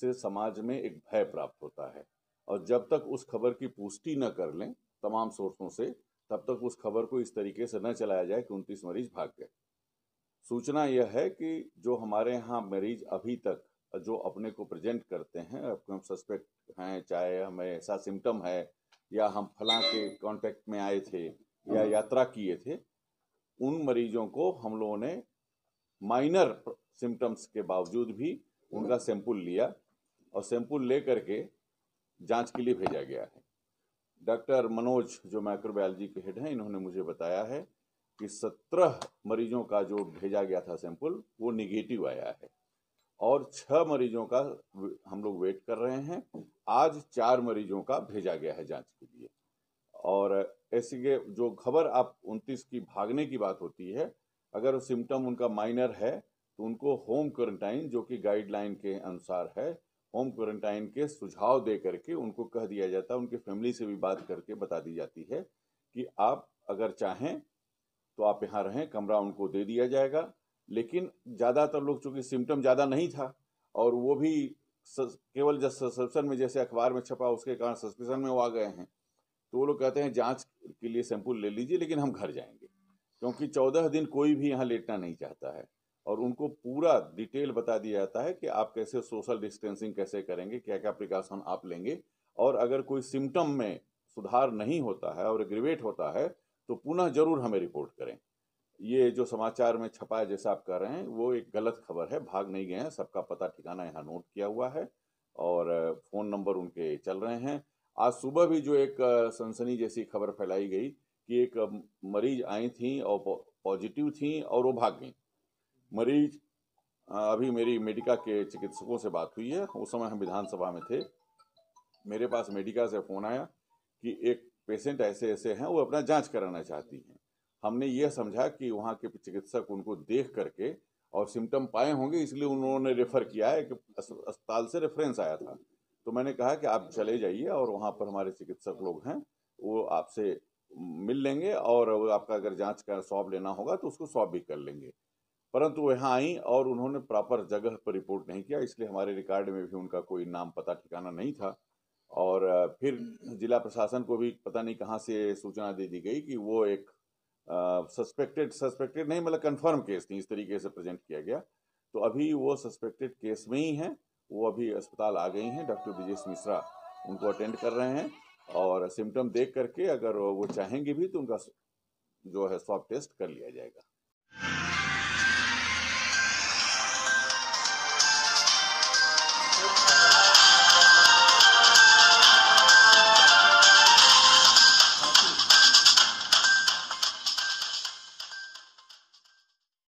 से समाज में एक भय प्राप्त होता है और जब तक उस खबर की पुष्टि न कर लें तमाम सोर्सों से तब तक उस खबर को इस तरीके से न चलाया जाए कि उनतीस मरीज भाग गए सूचना यह है कि जो हमारे यहाँ मरीज अभी तक जो अपने को प्रेजेंट करते हैं अपने हम सस्पेक्ट हैं चाहे हमें ऐसा सिम्टम है या हम फला के कांटेक्ट में आए थे या यात्रा किए थे उन मरीजों को हम लोगों ने माइनर सिम्टम्स के बावजूद भी उनका सैंपल लिया और सैंपल ले करके जांच के लिए भेजा गया है डॉक्टर मनोज जो माइक्रोबायोलॉजी के हेड हैं इन्होंने मुझे बताया है कि सत्रह मरीजों का जो भेजा गया था सैंपल वो निगेटिव आया है और छह मरीजों का हम लोग वेट कर रहे हैं आज चार मरीजों का भेजा गया है जांच के लिए और ऐसी के जो खबर आप 29 की भागने की बात होती है अगर सिम्टम उनका माइनर है तो उनको होम क्वारंटाइन जो कि गाइडलाइन के अनुसार है होम क्वारंटाइन के सुझाव दे करके उनको कह दिया जाता है उनके फैमिली से भी बात करके बता दी जाती है कि आप अगर चाहें तो आप यहाँ रहें कमरा उनको दे दिया जाएगा लेकिन ज़्यादातर लोग चूँकि सिम्टम ज़्यादा नहीं था और वो भी केवल जब सस्पेंशन में जैसे अखबार में छपा उसके कारण सस्पेंशन में वो आ गए हैं तो वो लोग कहते हैं जांच के लिए सैंपल ले लीजिए लेकिन हम घर जाएंगे क्योंकि चौदह दिन कोई भी यहाँ लेटना नहीं चाहता है और उनको पूरा डिटेल बता दिया जाता है कि आप कैसे सोशल डिस्टेंसिंग कैसे करेंगे क्या क्या प्रिकॉशन आप लेंगे और अगर कोई सिम्टम में सुधार नहीं होता है और एग्रीवेट होता है तो पुनः जरूर हमें रिपोर्ट करें ये जो समाचार में छपा है जैसा आप कह रहे हैं वो एक गलत खबर है भाग नहीं गए हैं सबका पता ठिकाना यहाँ नोट किया हुआ है और फ़ोन नंबर उनके चल रहे हैं आज सुबह भी जो एक सनसनी जैसी खबर फैलाई गई कि एक मरीज आई थी और पॉजिटिव थी और वो भाग गई मरीज अभी मेरी मेडिका के चिकित्सकों से बात हुई है उस समय हम विधानसभा में थे मेरे पास मेडिका से फ़ोन आया कि एक पेशेंट ऐसे ऐसे हैं वो अपना जांच कराना चाहती हैं हमने यह समझा कि वहाँ के चिकित्सक उनको देख करके और सिम्टम पाए होंगे इसलिए उन्होंने रेफ़र किया है कि अस्पताल से रेफरेंस आया था तो मैंने कहा कि आप चले जाइए और वहाँ पर हमारे चिकित्सक लोग हैं वो आपसे मिल लेंगे और आपका अगर जांच का सौंप लेना होगा तो उसको सॉप भी कर लेंगे परंतु वह यहाँ आई और उन्होंने प्रॉपर जगह पर रिपोर्ट नहीं किया इसलिए हमारे रिकॉर्ड में भी उनका कोई नाम पता ठिकाना नहीं था और फिर जिला प्रशासन को भी पता नहीं कहाँ से सूचना दे दी गई कि वो एक सस्पेक्टेड सस्पेक्टेड नहीं मतलब कंफर्म केस नहीं इस तरीके से प्रेजेंट किया गया तो अभी वो सस्पेक्टेड केस में ही हैं वो अभी अस्पताल आ गई हैं डॉक्टर ब्रिजेश मिश्रा उनको अटेंड कर रहे हैं और सिम्टम देख करके अगर वो चाहेंगे भी तो उनका जो है स्वाब टेस्ट कर लिया जाएगा